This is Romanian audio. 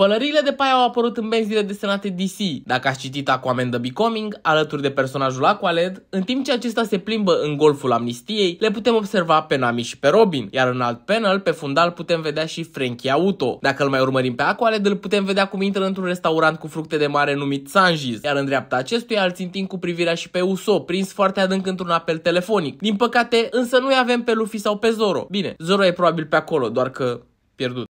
Pălăriile de paie au apărut în benzile desenate DC, dacă ați citit Aquaman The Becoming, alături de personajul Aqualed, în timp ce acesta se plimbă în golful amnistiei, le putem observa pe Nami și pe Robin, iar în alt panel, pe fundal, putem vedea și Frankie Auto. Dacă îl mai urmărim pe Aqualed, îl putem vedea cum intră într-un restaurant cu fructe de mare numit Sanjis, iar în dreapta acestuia îl țintim cu privirea și pe Uso, prins foarte adânc într-un apel telefonic. Din păcate, însă nu-i avem pe Luffy sau pe Zoro. Bine, Zoro e probabil pe acolo, doar că pierdut.